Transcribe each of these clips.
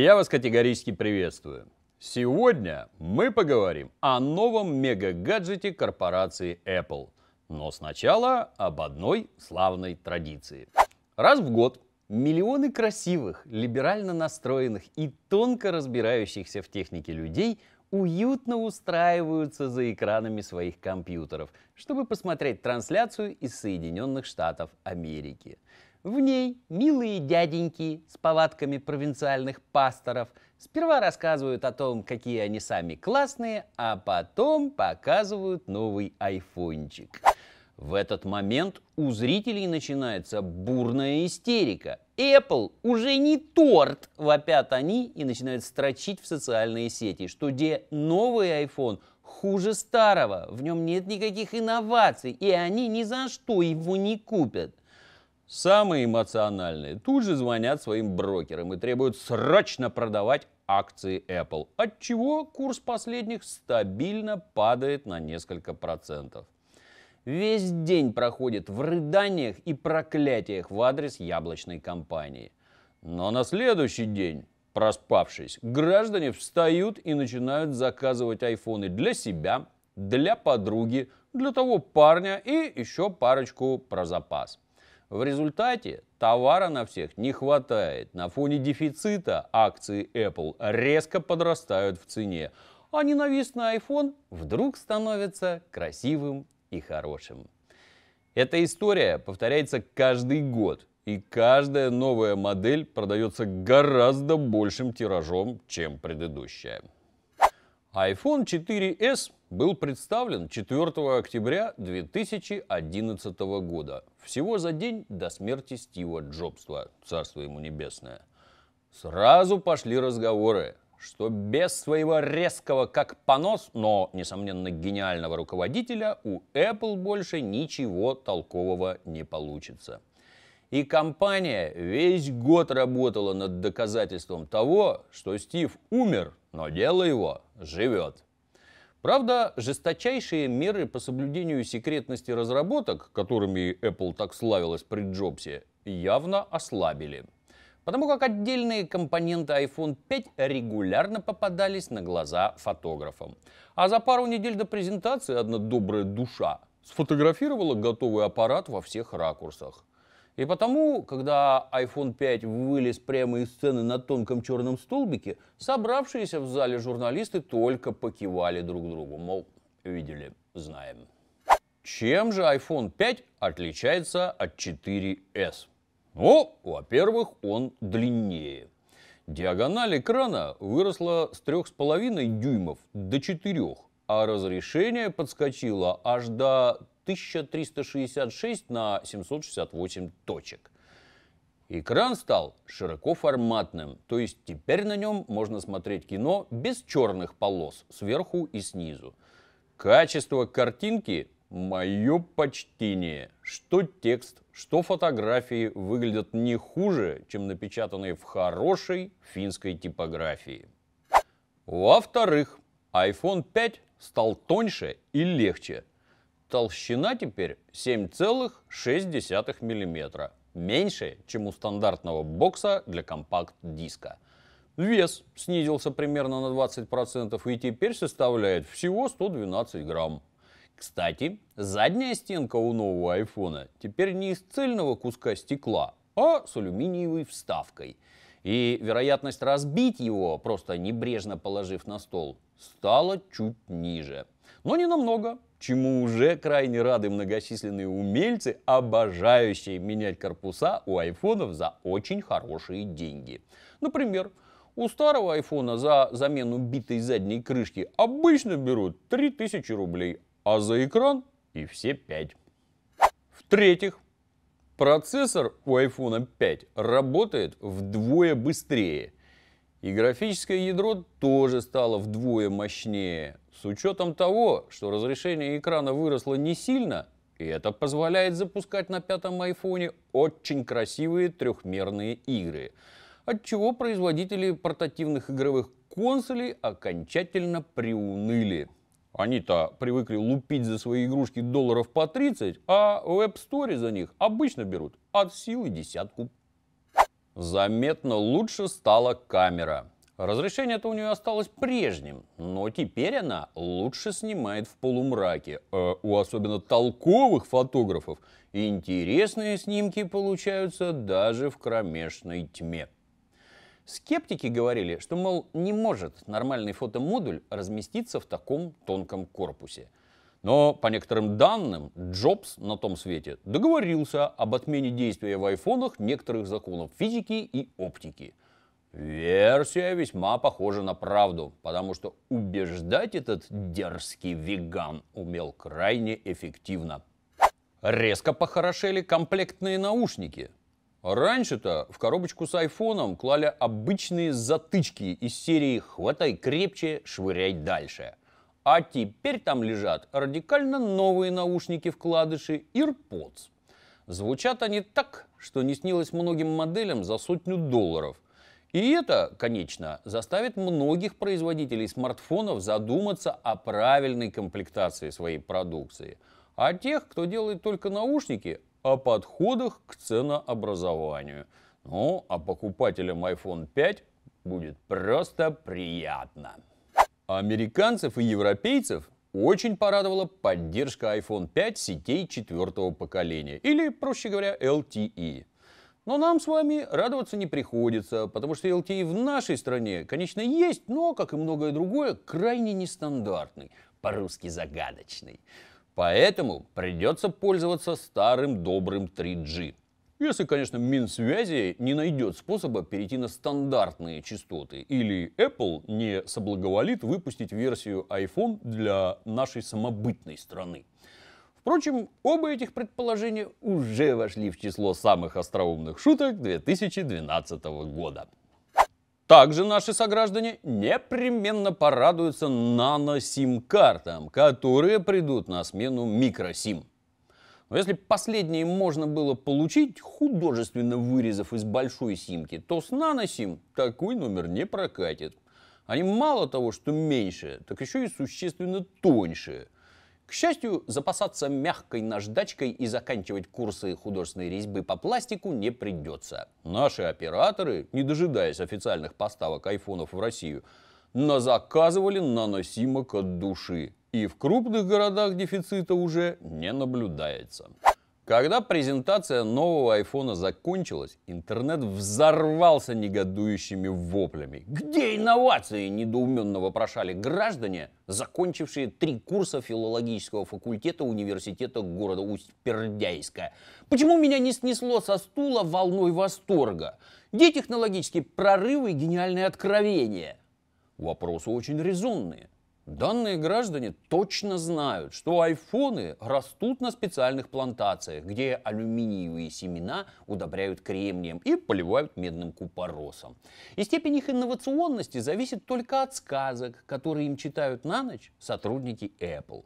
Я вас категорически приветствую. Сегодня мы поговорим о новом мега-гаджете корпорации Apple. Но сначала об одной славной традиции. Раз в год миллионы красивых, либерально настроенных и тонко разбирающихся в технике людей уютно устраиваются за экранами своих компьютеров, чтобы посмотреть трансляцию из Соединенных Штатов Америки – в ней милые дяденьки с повадками провинциальных пасторов сперва рассказывают о том, какие они сами классные, а потом показывают новый айфончик. В этот момент у зрителей начинается бурная истерика. Apple уже не торт, вопят они и начинают строчить в социальные сети, что где новый iPhone хуже старого, в нем нет никаких инноваций, и они ни за что его не купят. Самые эмоциональные тут же звонят своим брокерам и требуют срочно продавать акции Apple, отчего курс последних стабильно падает на несколько процентов. Весь день проходит в рыданиях и проклятиях в адрес яблочной компании. Но на следующий день, проспавшись, граждане встают и начинают заказывать айфоны для себя, для подруги, для того парня и еще парочку про запас – в результате товара на всех не хватает. На фоне дефицита акции Apple резко подрастают в цене, а ненавистный iPhone вдруг становится красивым и хорошим. Эта история повторяется каждый год, и каждая новая модель продается гораздо большим тиражом, чем предыдущая iPhone 4s был представлен 4 октября 2011 года, всего за день до смерти Стива Джобса, царство ему небесное. Сразу пошли разговоры, что без своего резкого как понос, но, несомненно, гениального руководителя у Apple больше ничего толкового не получится. И компания весь год работала над доказательством того, что Стив умер, но дело его живет. Правда, жесточайшие меры по соблюдению секретности разработок, которыми Apple так славилась при Джобсе, явно ослабили. Потому как отдельные компоненты iPhone 5 регулярно попадались на глаза фотографам. А за пару недель до презентации одна добрая душа сфотографировала готовый аппарат во всех ракурсах. И потому, когда iPhone 5 вылез прямо из сцены на тонком черном столбике, собравшиеся в зале журналисты только покивали друг другу, мол, видели, знаем. Чем же iPhone 5 отличается от 4S? Ну, во-первых, он длиннее. Диагональ экрана выросла с 3,5 дюймов до 4, а разрешение подскочило аж до 1366 на 768 точек. Экран стал широкоформатным, то есть теперь на нем можно смотреть кино без черных полос сверху и снизу. Качество картинки – мое почтение. Что текст, что фотографии выглядят не хуже, чем напечатанные в хорошей финской типографии. Во-вторых, iPhone 5 стал тоньше и легче – Толщина теперь 7,6 мм, меньше, чем у стандартного бокса для компакт-диска. Вес снизился примерно на 20% и теперь составляет всего 112 грамм. Кстати, задняя стенка у нового айфона теперь не из цельного куска стекла, а с алюминиевой вставкой. И вероятность разбить его, просто небрежно положив на стол, стала чуть ниже. Но не намного чему уже крайне рады многочисленные умельцы, обожающие менять корпуса у айфонов за очень хорошие деньги. Например, у старого айфона за замену битой задней крышки обычно берут 3000 рублей, а за экран и все 5. В-третьих, процессор у iPhone 5 работает вдвое быстрее – и графическое ядро тоже стало вдвое мощнее, с учетом того, что разрешение экрана выросло не сильно, и это позволяет запускать на пятом айфоне очень красивые трехмерные игры, отчего производители портативных игровых консолей окончательно приуныли. Они-то привыкли лупить за свои игрушки долларов по 30, а в App Store за них обычно берут от силы десятку Заметно лучше стала камера. Разрешение-то у нее осталось прежним, но теперь она лучше снимает в полумраке. А у особенно толковых фотографов интересные снимки получаются даже в кромешной тьме. Скептики говорили, что, мол, не может нормальный фотомодуль разместиться в таком тонком корпусе – но, по некоторым данным, Джобс на том свете договорился об отмене действия в айфонах некоторых законов физики и оптики. Версия весьма похожа на правду, потому что убеждать этот дерзкий веган умел крайне эффективно. Резко похорошели комплектные наушники. Раньше-то в коробочку с айфоном клали обычные затычки из серии «Хватай крепче, швыряй дальше». А теперь там лежат радикально новые наушники-вкладыши AirPods. Звучат они так, что не снилось многим моделям за сотню долларов. И это, конечно, заставит многих производителей смартфонов задуматься о правильной комплектации своей продукции. А тех, кто делает только наушники, о подходах к ценообразованию. Ну, а покупателям iPhone 5 будет просто приятно. А американцев и европейцев очень порадовала поддержка iPhone 5 сетей четвертого поколения, или, проще говоря, LTE. Но нам с вами радоваться не приходится, потому что LTE в нашей стране, конечно, есть, но, как и многое другое, крайне нестандартный, по-русски загадочный. Поэтому придется пользоваться старым добрым 3G. Если, конечно, Минсвязи не найдет способа перейти на стандартные частоты, или Apple не соблаговолит выпустить версию iPhone для нашей самобытной страны. Впрочем, оба этих предположения уже вошли в число самых остроумных шуток 2012 года. Также наши сограждане непременно порадуются нано-сим-картам, которые придут на смену микросим. Но если последнее можно было получить, художественно вырезав из большой симки, то с наносим такой номер не прокатит. Они мало того, что меньше, так еще и существенно тоньше. К счастью, запасаться мягкой наждачкой и заканчивать курсы художественной резьбы по пластику не придется. Наши операторы, не дожидаясь официальных поставок айфонов в Россию, назаказывали наносимок от души. И в крупных городах дефицита уже не наблюдается. Когда презентация нового айфона закончилась, интернет взорвался негодующими воплями. Где инновации? Недоуменно вопрошали граждане, закончившие три курса филологического факультета университета города Усть-Пердяйска. Почему меня не снесло со стула волной восторга? Где технологические прорывы и гениальные откровения? Вопросы очень резонные – Данные граждане точно знают, что айфоны растут на специальных плантациях, где алюминиевые семена удобряют кремнием и поливают медным купоросом. И степень их инновационности зависит только от сказок, которые им читают на ночь сотрудники Apple.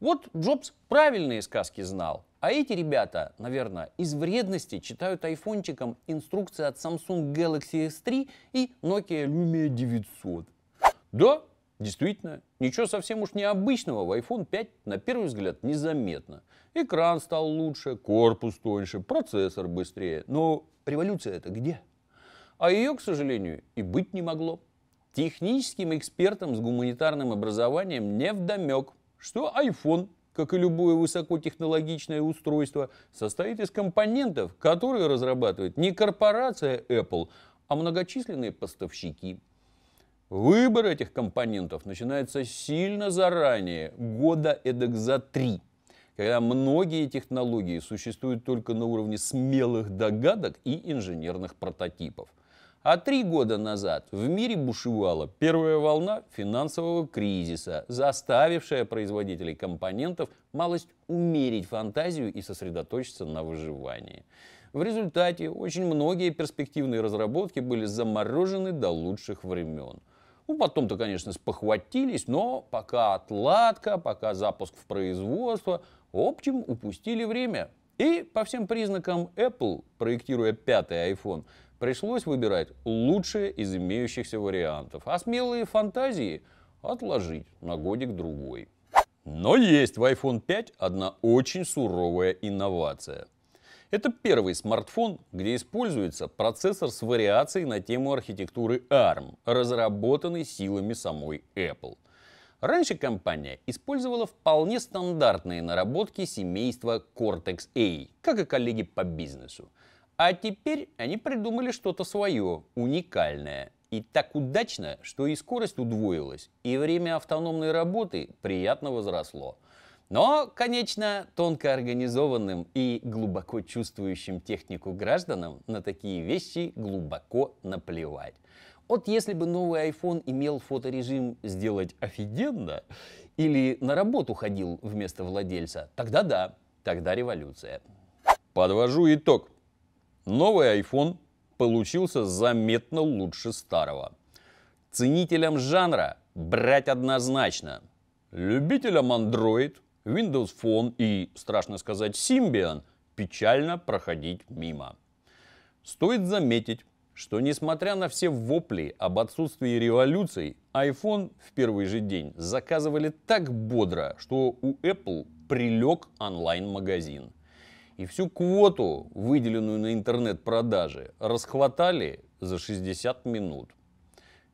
Вот Джобс правильные сказки знал, а эти ребята, наверное, из вредности читают айфончикам инструкции от Samsung Galaxy S3 и Nokia Lumia 900. Да, действительно, Ничего совсем уж необычного в iPhone 5 на первый взгляд незаметно. Экран стал лучше, корпус тоньше, процессор быстрее. Но революция это где? А ее, к сожалению, и быть не могло. Техническим экспертам с гуманитарным образованием не вдомек, что iPhone, как и любое высокотехнологичное устройство, состоит из компонентов, которые разрабатывает не корпорация Apple, а многочисленные поставщики – Выбор этих компонентов начинается сильно заранее, года эдак за три, когда многие технологии существуют только на уровне смелых догадок и инженерных прототипов. А три года назад в мире бушевала первая волна финансового кризиса, заставившая производителей компонентов малость умерить фантазию и сосредоточиться на выживании. В результате очень многие перспективные разработки были заморожены до лучших времен – ну, потом-то, конечно, спохватились, но пока отладка, пока запуск в производство, в общем, упустили время. И по всем признакам Apple, проектируя пятый iPhone, пришлось выбирать лучшие из имеющихся вариантов, а смелые фантазии отложить на годик-другой. Но есть в iPhone 5 одна очень суровая инновация. Это первый смартфон, где используется процессор с вариацией на тему архитектуры ARM, разработанный силами самой Apple. Раньше компания использовала вполне стандартные наработки семейства Cortex-A, как и коллеги по бизнесу. А теперь они придумали что-то свое, уникальное. И так удачно, что и скорость удвоилась, и время автономной работы приятно возросло. Но, конечно, тонко организованным и глубоко чувствующим технику гражданам на такие вещи глубоко наплевать. Вот если бы новый iPhone имел фоторежим «сделать офигенно» или на работу ходил вместо владельца, тогда да, тогда революция. Подвожу итог. Новый iPhone получился заметно лучше старого. Ценителям жанра брать однозначно. Любителям Android – Windows Phone и, страшно сказать, Symbian печально проходить мимо. Стоит заметить, что несмотря на все вопли об отсутствии революций, iPhone в первый же день заказывали так бодро, что у Apple прилег онлайн-магазин. И всю квоту, выделенную на интернет-продажи, расхватали за 60 минут.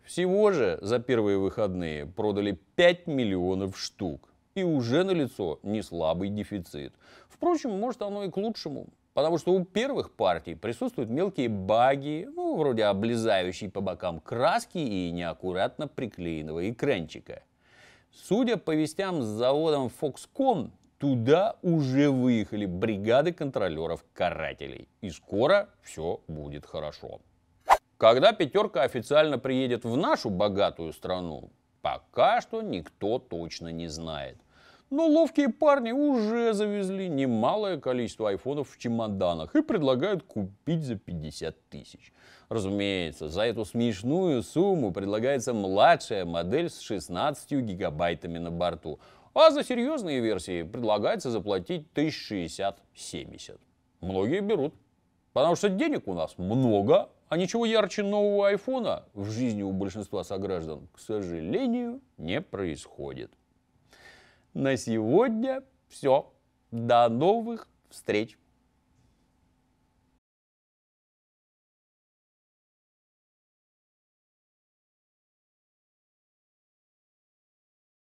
Всего же за первые выходные продали 5 миллионов штук и уже налицо слабый дефицит. Впрочем, может оно и к лучшему. Потому что у первых партий присутствуют мелкие баги, ну, вроде облезающей по бокам краски и неаккуратно приклеенного экранчика. Судя по вестям с заводом Foxconn, туда уже выехали бригады контролеров-карателей. И скоро все будет хорошо. Когда пятерка официально приедет в нашу богатую страну, пока что никто точно не знает. Но ловкие парни уже завезли немалое количество айфонов в чемоданах и предлагают купить за 50 тысяч. Разумеется, за эту смешную сумму предлагается младшая модель с 16 гигабайтами на борту, а за серьезные версии предлагается заплатить 1060-70. Многие берут, потому что денег у нас много, а ничего ярче нового айфона в жизни у большинства сограждан, к сожалению, не происходит. На сегодня все. До новых встреч!